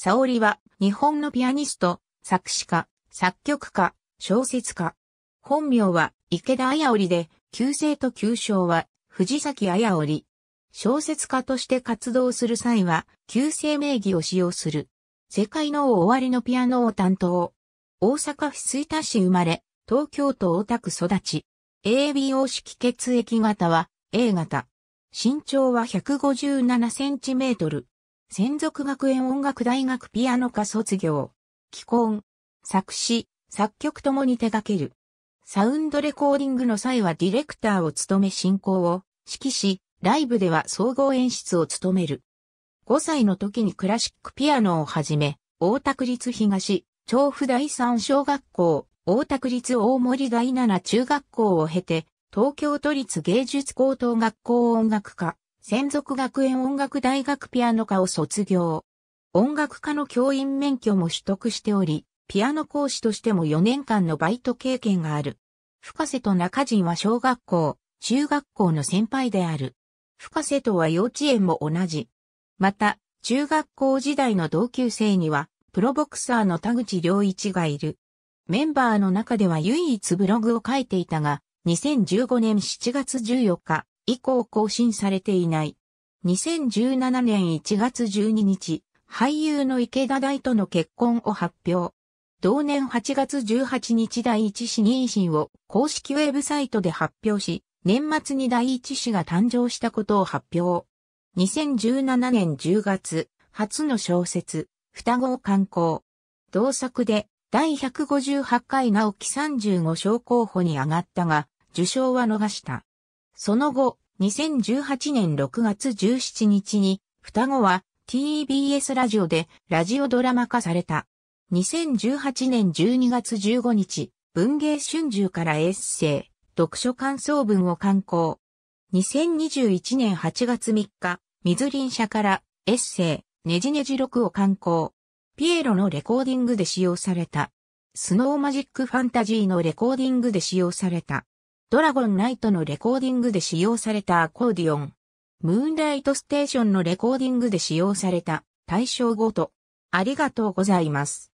沙織は日本のピアニスト、作詞家、作曲家、小説家。本名は池田綾織で、旧姓と旧称は藤崎綾織。小説家として活動する際は、旧姓名義を使用する。世界の終わりのピアノを担当。大阪府吹田市生まれ、東京都大田区育ち。ABO 式血液型は A 型。身長は157センチメートル。専属学園音楽大学ピアノ科卒業。既婚。作詞、作曲ともに手掛ける。サウンドレコーディングの際はディレクターを務め進行を指揮し、ライブでは総合演出を務める。5歳の時にクラシックピアノをはじめ、大田区立東、調布第三小学校、大田区立大森第七中学校を経て、東京都立芸術高等学校音楽科、専属学園音楽大学ピアノ科を卒業。音楽科の教員免許も取得しており、ピアノ講師としても4年間のバイト経験がある。深瀬と中陣は小学校、中学校の先輩である。深瀬とは幼稚園も同じ。また、中学校時代の同級生には、プロボクサーの田口良一がいる。メンバーの中では唯一ブログを書いていたが、2015年7月14日、以降更新されていない。2017年1月12日、俳優の池田大との結婚を発表。同年8月18日第一子妊娠を公式ウェブサイトで発表し、年末に第一子が誕生したことを発表。2017年10月、初の小説、双子を刊行。同作で、第158回直木35賞候補に上がったが、受賞は逃した。その後、2018年6月17日に、双子は TBS ラジオでラジオドラマ化された。2018年12月15日、文芸春秋からエッセイ、読書感想文を刊行。2021年8月3日、水林社からエッセイ、ねじねじ録を刊行。ピエロのレコーディングで使用された。スノーマジックファンタジーのレコーディングで使用された。ドラゴンナイトのレコーディングで使用されたアコーディオン。ムーンライトステーションのレコーディングで使用された対象ごと、ありがとうございます。